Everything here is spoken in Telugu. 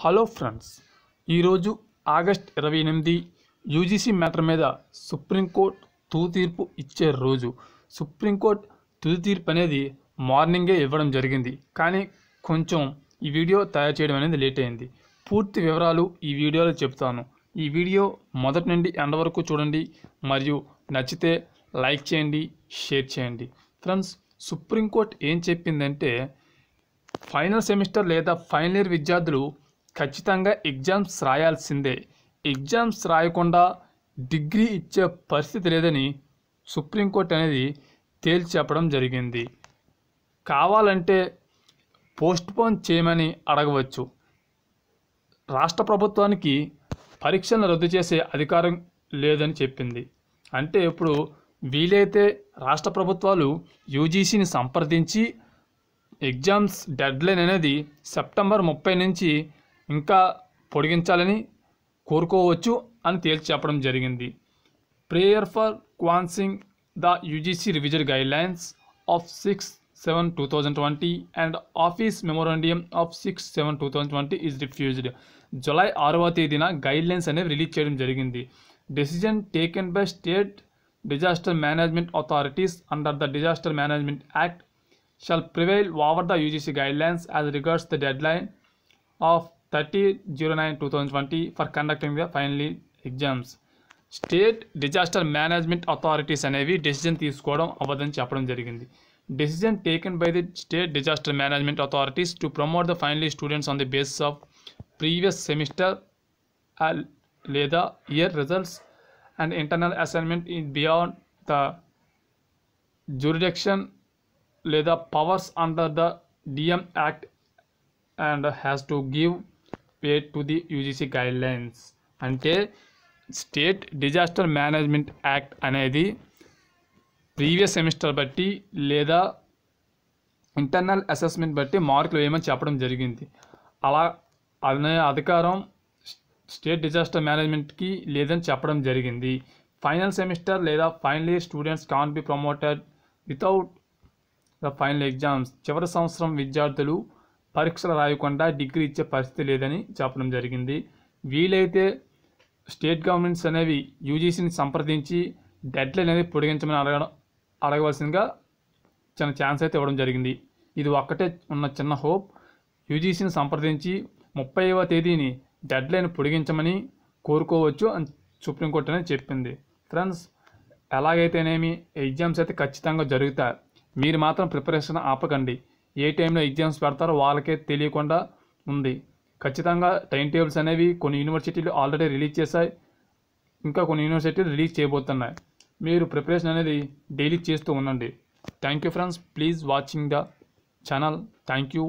హలో ఫ్రెండ్స్ ఈరోజు ఆగస్ట్ ఇరవై ఎనిమిది యూజీసీ మ్యాటర్ మీద సుప్రీంకోర్టు తుది తీర్పు ఇచ్చే రోజు సుప్రీంకోర్టు తుది తీర్పు అనేది మార్నింగే ఇవ్వడం జరిగింది కానీ కొంచెం ఈ వీడియో తయారు చేయడం అనేది లేట్ అయింది పూర్తి వివరాలు ఈ వీడియోలో చెప్తాను ఈ వీడియో మొదటి నుండి ఎండ వరకు చూడండి మరియు నచ్చితే లైక్ చేయండి షేర్ చేయండి ఫ్రెండ్స్ సుప్రీంకోర్టు ఏం చెప్పిందంటే ఫైనల్ సెమిస్టర్ లేదా ఫైనల్ ఇయర్ విద్యార్థులు ఖచ్చితంగా ఎగ్జామ్స్ రాయాల్సిందే ఎగ్జామ్స్ రాయకుండా డిగ్రీ ఇచ్చే పరిస్థితి లేదని సుప్రీంకోర్టు అనేది తేల్చి చెప్పడం జరిగింది కావాలంటే పోస్ట్పోన్ చేయమని అడగవచ్చు రాష్ట్ర ప్రభుత్వానికి పరీక్షలను రద్దు చేసే అధికారం లేదని చెప్పింది అంటే ఇప్పుడు వీలైతే రాష్ట్ర ప్రభుత్వాలు యూజీసీని సంప్రదించి ఎగ్జామ్స్ డెడ్లైన్ అనేది సెప్టెంబర్ ముప్పై నుంచి ఇంకా పొడిగించాలని కోరుకోవచ్చు అని తేల్చి చెప్పడం జరిగింది prayer for quashing the UGC revision guidelines of six seven two thousand twenty and office memorandum of six seven two thousand twenty is refused జులై ఆరవ తేదీన గైడ్లైన్స్ అనేవి రిలీజ్ చేయడం జరిగింది decision taken by state disaster management authorities under the disaster management act shall prevail over the UGC guidelines as regards the deadline of 30-09-2020 for conducting the final exams state disaster management authorities అనేవి డెసిజన్ తీసుకోవడం అబద్ధం చెప్పడం జరిగింది decision taken by the state disaster management authorities to promote the finally students on the basis of previous semester లేదా year results and internal assignment in beyond the jurisdiction లేదా powers under the DM act and has to give pay to the UGC guidelines అంటే స్టేట్ డిజాస్టర్ మేనేజ్మెంట్ యాక్ట్ అనేది ప్రీవియస్ సెమిస్టర్ బట్టి లేదా ఇంటర్నల్ అసెస్మెంట్ బట్టి మార్కులు వేయమని చెప్పడం జరిగింది అలా అనే అధికారం స్టేట్ డిజాస్టర్ మేనేజ్మెంట్కి లేదని చెప్పడం జరిగింది ఫైనల్ సెమిస్టర్ లేదా final year students can be promoted without the final exams చివరి సంవత్సరం విద్యార్థులు పరీక్షలు రాయకుండా డిగ్రీ ఇచ్చే పరిస్థితి లేదని చెప్పడం జరిగింది వీలైతే స్టేట్ గవర్నమెంట్స్ అనేవి యూజీసీని సంప్రదించి డెడ్లైన్ అనేది పొడిగించమని అడగడం అడగవలసిందిగా చిన్న ఛాన్స్ అయితే ఇవ్వడం జరిగింది ఇది ఒక్కటే ఉన్న చిన్న హోప్ యూజీసీని సంప్రదించి ముప్పైవ తేదీని డెడ్లైన్ పొడిగించమని కోరుకోవచ్చు అని సుప్రీంకోర్టు అనేది చెప్పింది ఫ్రెండ్స్ ఎలాగైతేనేమి ఎగ్జామ్స్ అయితే ఖచ్చితంగా జరుగుతాయి మీరు మాత్రం ప్రిపరేషన్ ఆపకండి ఏ టైంలో ఎగ్జామ్స్ పెడతారో వాళ్ళకే తెలియకుండా ఉంది ఖచ్చితంగా టైం టేబుల్స్ అనేవి కొన్ని యూనివర్సిటీలు ఆల్రెడీ రిలీజ్ చేశాయి ఇంకా కొన్ని యూనివర్సిటీలు రిలీజ్ చేయబోతున్నాయి మీరు ప్రిపరేషన్ అనేది డైలీ చేస్తూ ఉండండి thank you friends please watching the channel thank you